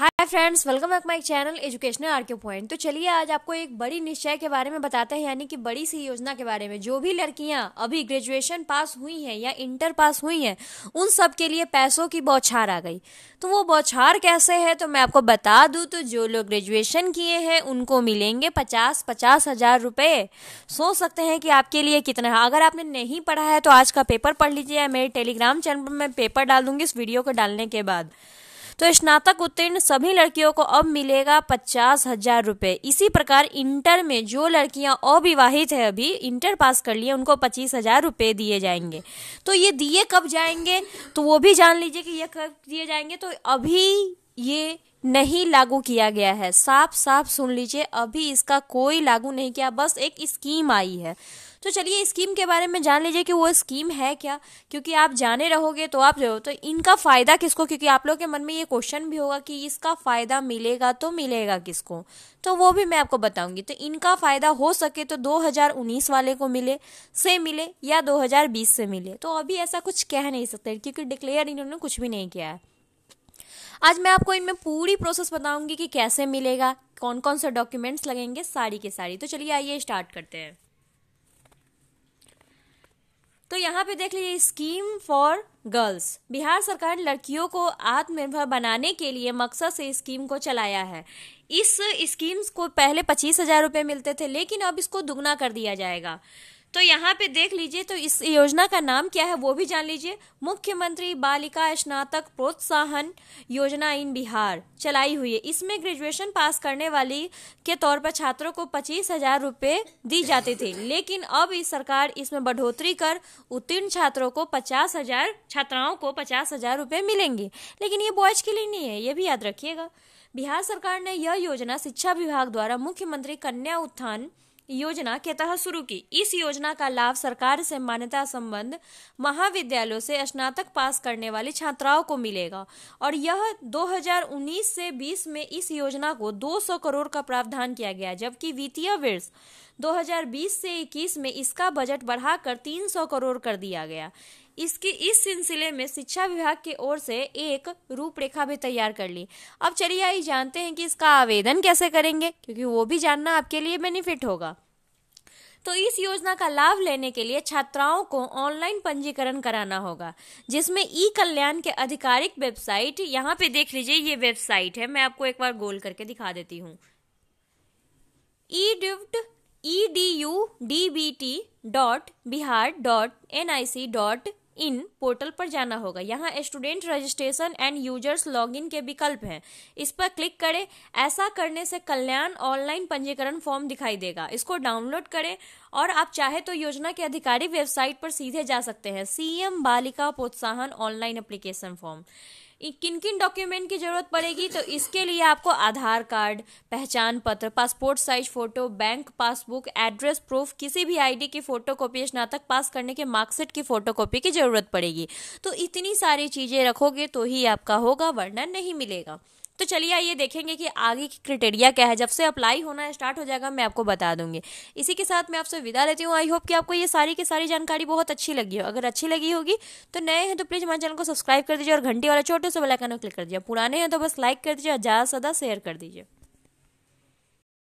hi friends welcome back my channel educational R K point तो चलिए आज आपको एक बड़ी निश्चय के बारे में बताते हैं यानी कि बड़ी सी योजना के बारे में जो भी लड़कियां अभी ग्रेजुएशन पास हुई हैं या इंटर पास हुई हैं उन सब के लिए पैसों की बौछार आ गई तो वो बौछार कैसे है तो मैं आपको बता दूँ तो जो लोग ग्रेजुएशन किए हैं उनको मिलेंगे पचास पचास हज़ार रुपये सोच सकते हैं कि आपके लिए कितना है अगर आपने नहीं पढ़ा है तो आज का पेपर पढ़ लीजिए मेरे टेलीग्राम चैनल पर मैं पेपर डाल दूंगी इस वीडियो को डालने के बाद तो स्नातक उत्तीर्ण सभी लड़कियों को अब मिलेगा पचास हजार रुपये इसी प्रकार इंटर में जो लड़कियां अविवाहित है अभी इंटर पास कर लिए उनको पच्चीस हजार रुपये दिए जाएंगे तो ये दिए कब जाएंगे तो वो भी जान लीजिए कि ये कब दिए जाएंगे तो अभी ये नहीं लागू किया गया है साफ साफ सुन लीजिए अभी इसका कोई लागू नहीं किया बस एक स्कीम आई है तो चलिए स्कीम के बारे में जान लीजिए कि वो स्कीम है क्या क्योंकि आप जाने रहोगे तो आप जो तो इनका फ़ायदा किसको क्योंकि आप लोग के मन में ये क्वेश्चन भी होगा कि इसका फ़ायदा मिलेगा तो मिलेगा किसको तो वो भी मैं आपको बताऊंगी तो इनका फ़ायदा हो सके तो 2019 वाले को मिले से मिले या 2020 से मिले तो अभी ऐसा कुछ कह नहीं सकते क्योंकि डिक्लेयर इन्होंने कुछ भी नहीं किया है आज मैं आपको इनमें पूरी प्रोसेस बताऊंगी कि कैसे मिलेगा कौन कौन से डॉक्यूमेंट्स लगेंगे साड़ी के साड़ी तो चलिए आइए स्टार्ट करते हैं तो यहाँ पे देख लीजिए स्कीम फॉर गर्ल्स बिहार सरकार ने लड़कियों को आत्मनिर्भर बनाने के लिए मकसद से स्कीम को चलाया है इस स्कीम्स को पहले पच्चीस हजार रुपये मिलते थे लेकिन अब इसको दुगना कर दिया जाएगा तो यहाँ पे देख लीजिए तो इस योजना का नाम क्या है वो भी जान लीजिए मुख्यमंत्री बालिका स्नातक प्रोत्साहन योजना इन बिहार चलाई हुई है इसमें ग्रेजुएशन पास करने वाली के तौर पर छात्रों को पच्चीस हजार रुपये दी जाती थी लेकिन अब इस सरकार इसमें बढ़ोतरी कर उत्तीर्ण छात्रों को पचास हजार छात्राओं को पचास हजार रुपये मिलेंगे लेकिन ये बॉयज के लिए नहीं है ये भी याद रखिएगा बिहार सरकार ने यह योजना शिक्षा विभाग द्वारा मुख्यमंत्री कन्या उत्थान योजना के तहत शुरू की इस योजना का लाभ सरकार से मान्यता संबंध महाविद्यालयों से स्नातक पास करने वाली छात्राओं को मिलेगा और यह 2019 से 20 में इस योजना को 200 करोड़ का प्रावधान किया गया जबकि वित्तीय वर्ष 2020 से 21 में इसका बजट बढ़ाकर 300 करोड़ कर दिया गया इसकी इस सिलसिले में शिक्षा विभाग की ओर से एक रूपरेखा भी तैयार कर ली अब चलिए आइए जानते हैं कि इसका आवेदन कैसे करेंगे क्योंकि वो भी जानना आपके लिए बेनिफिट होगा तो इस योजना का लाभ लेने के लिए छात्राओं को ऑनलाइन पंजीकरण कराना होगा जिसमें ई कल्याण के आधिकारिक वेबसाइट यहाँ पे देख लीजिए ये वेबसाइट है मैं आपको एक बार गोल करके दिखा देती हूँ ई डिफ्ट E D U D B T dot Bihar dot N I C dot in portal पर जाना होगा यहाँ student registration and users login के विकल्प हैं इस पर क्लिक करें ऐसा करने से कल्याण ऑनलाइन पंजीकरण फॉर्म दिखाई देगा इसको डाउनलोड करें और आप चाहे तो योजना के आधिकारिक वेबसाइट पर सीधे जा सकते हैं सीएम बालिका प्रोत्साहन ऑनलाइन एप्लीकेशन फॉर्म किन किन डॉक्यूमेंट की ज़रूरत पड़ेगी तो इसके लिए आपको आधार कार्ड पहचान पत्र passport size photo bank passbook address proof किसी भी आईडी की फोटो कॉपी स्नातक पास करने के मार्कशीट की फोटो कॉपी की ज़रूरत पड़ेगी तो इतनी सारी चीज़ें रखोगे तो ही आपका होगा वरना नहीं मिलेगा तो चलिए आइए देखेंगे कि आगे की क्रिटेरिया क्या है जब से अप्लाई होना स्टार्ट हो जाएगा मैं आपको बता दूंगी इसी के साथ मैं आपसे विदा लेती हूँ आई होप कि आपको ये सारी की सारी जानकारी बहुत अच्छी लगी हो अगर अच्छी लगी होगी तो नए हैं तो प्लीज़ हमारे चैनल को सब्सक्राइब कर दीजिए और घंटे वाला छोटे से बेलाइकन को क्लिक कर दीजिए पुराने हैं तो बस लाइक कर दीजिए और ज़्यादा से ज़्यादा शेयर कर दीजिए